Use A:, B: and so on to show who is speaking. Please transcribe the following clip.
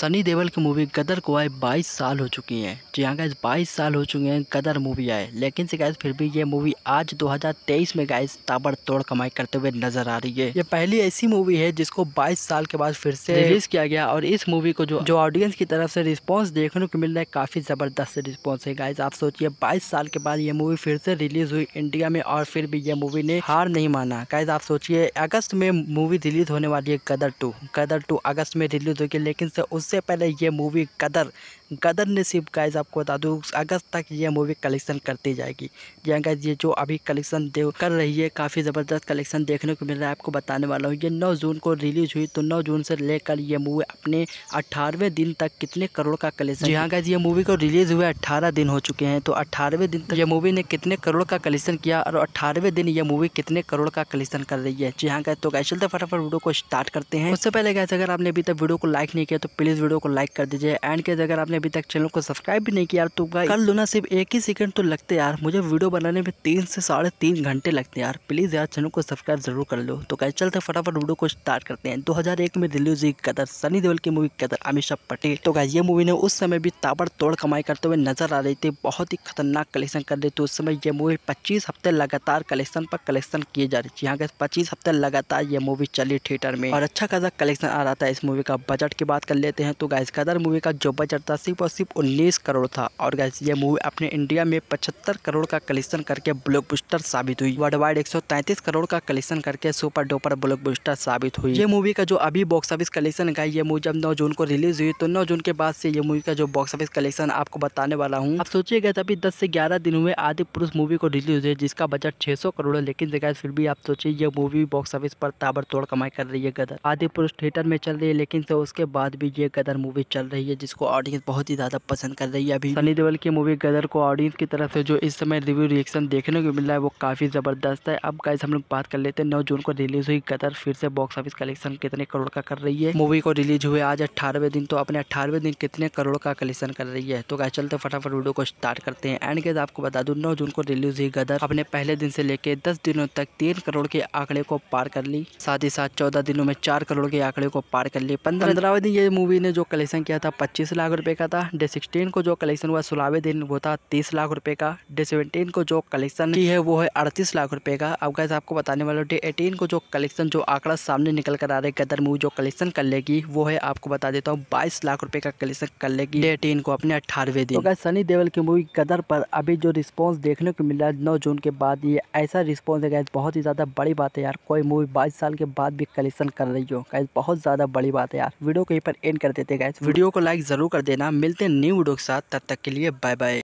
A: सनी देवल की मूवी गदर को आए 22 साल हो चुकी हैं जी हाँ गैस बाईस साल हो चुके हैं गदर मूवी आए लेकिन से गैस फिर भी ये मूवी आज 2023 में गैस ताबड़तोड़ कमाई करते हुए नजर आ रही है ये पहली ऐसी मूवी है जिसको 22 साल के बाद फिर से रिलीज किया गया और इस मूवी को जो जो ऑडियंस की तरफ से रिस्पॉन्स देखने को मिल रहा है काफी जबरदस्त रिस्पॉन्स है गाइज आप सोचिए बाईस साल के बाद ये मूवी फिर से रिलीज हुई इंडिया में और फिर भी ये मूवी ने हार नहीं माना गाइज आप सोचिए अगस्त में मूवी रिलीज होने वाली है गदर टू गदर टू अगस्त में रिलीज होगी लेकिन उस उससे पहले ये मूवी गदर कदर नसीब गाइज आपको बता दूँ अगस्त तक ये मूवी कलेक्शन करती जाएगी जी गाइज ये जो अभी कलेक्शन कर रही है काफ़ी ज़बरदस्त कलेक्शन देखने को मिल रहा है आपको बताने वाला हूँ ये 9 जून को रिलीज हुई तो 9 जून से लेकर ये मूवी अपने 18वें दिन तक कितने करोड़ का कलेक्शन जी हाँ गाइज ये मूवी को रिलीज़ हुए अट्ठारह दिन हो चुके हैं तो अट्ठारहवें दिन तक ये मूवी ने कितने करोड़ का कलेक्शन किया और अट्ठारहवें दिन ये मूवी कितने करोड़ का कलेक्शन कर रही है जी हाँ गाइज तो गाइज चलते फटाफट वीडियो को स्टार्ट करते हैं उससे पहले गाइज अगर आपने अभी तक वीडियो को लाइक नहीं किया तो प्लीज़ प्लीज़ वीडियो को लाइक कर दीजिए एंड के अगर आपने अभी तक चैनल को सब्सक्राइब भी नहीं किया तो कर लो ना सिर्फ एक ही सेकंड तो लगते यार मुझे वीडियो बनाने में तीन से साढ़े तीन घंटे लगते यार प्लीज़ यार चैनल को सब्सक्राइब जरूर कर लो तो कैसे चलते फटाफट वीडियो को स्टार्ट करते हैं एक में दिल्ली हुई कदर सनी देवल की मूवी कदर अमिशा पटेल तो गाइस ये मूवी ने उस समय भी तोड़ कमाई करते हुए नजर आ रही थी बहुत ही खतरनाक कलेक्शन कर रही थी उस समय यह मूवी पच्चीस हफ्ते लगातार कलेक्शन पर कलेक्शन किए जा रही थी यहाँ पच्चीस हफ्ते लगातार ये मूवी चली थिएटर में और अच्छा खासा कलेक्शन आ रहा था इस मूवी का बजट की बात कर लेते हैं तो गैस कदर मूवी का जो बजट था सिर्फ और सिर्फ उन्नीस करोड़ था और गैस ये मूवी अपने इंडिया में पचहत्तर करोड़ का कलेक्शन करके ब्लॉक साबित हुई वर्ल्ड वाइड एक करोड़ का कलेक्शन करके सुपर डोपर ब्लॉक साबित हुई ये मूवी का जो अभी बॉक्स ऑफिस कलेक्शन का ये मूवी जब नौ जून को रिलीज हुई तो नौ जून के बाद से ये मूवी का जो बॉक्स ऑफिस कलेक्शन आपको बताने वाला हूँ आप सोचिए गए अभी दस से ग्यारह दिन हुए आदि पुरुष मूवी को रिलीज हुई जिसका बजट छह करोड़ है लेकिन गैस तो फिर भी आप सोचिए ये मूवी बॉक्स ऑफिस पर ताबड़तोड़ कमाई कर रही है गदर आदि पुरुष थिएटर में चल रही है लेकिन तो उसके बाद भी ये गदर मूवी चल रही है जिसको ऑडियंस बहुत ही ज़्यादा पसंद कर रही है अभी सनी देवल की मूवी गदर को ऑडियंस की तरफ से जो इस समय रिव्यू रिएक्शन देखने को मिल रहा है वो काफ़ी ज़बरदस्त है अब गाइज हम लोग बात कर लेते हैं नौ जून को रिलीज़ हुई गदर फिर से बॉक्स ऑफिस कलेक्शन कितने करोड़ का कर रही है मूवी को रिलीज हुए आज अठारहवे दिन तो अपने अट्ठारहवें दिन कितने करोड़ का कलेक्शन कर रही है तो गाय चलते फटाफट वीडियो को स्टार्ट करते हैं एंड गेज आपको बता दू नौ जून को रिलीज हुई गदर अपने पहले दिन से लेकर दस दिनों तक तीन करोड़ के आंकड़े को पार कर ली साथ ही साथ चौदह दिनों में चार करोड़ के आंकड़े को पार कर लिए पंद्रहवें दिन ये मूवी ने जो कलेक्शन किया था पच्चीस लाख रुपए का था डे सिक्सटीन को जो कलेक्शन हुआ सुलावे दिन वो था तीस लाख रुपए का डे सेवनटीन को जो कलेक्शन की है वो है अड़तीस लाख रुपए का अब गैस आपको बताने वाला डे एटीन को जो कलेक्शन जो आंकड़ा सामने निकल कर आ रहा है गदर मूवी जो कलेक्शन कर लेगी वो है आपको बता देता हूँ बाईस लाख रुपए का कलेक्शन कर लेगी डे एटीन को अपने अठारहवे दिन अगर तो सनी देवल की मूवी गदर पर अभी जो रिस्पॉन्स देखने को मिला नौ जून के बाद ये ऐसा रिस्पॉन्स है गैस बहुत ही ज़्यादा बड़ी बात है यार कोई मूवी बाईस साल के बाद भी कलेक्शन कर रही हो गैस बहुत ज़्यादा बड़ी बात है यार वीडियो को पर एंड कर देते गए वीडियो को लाइक ज़रूर कर देना मिलते न्यू वीडियो के साथ तब तक के लिए बाय बाय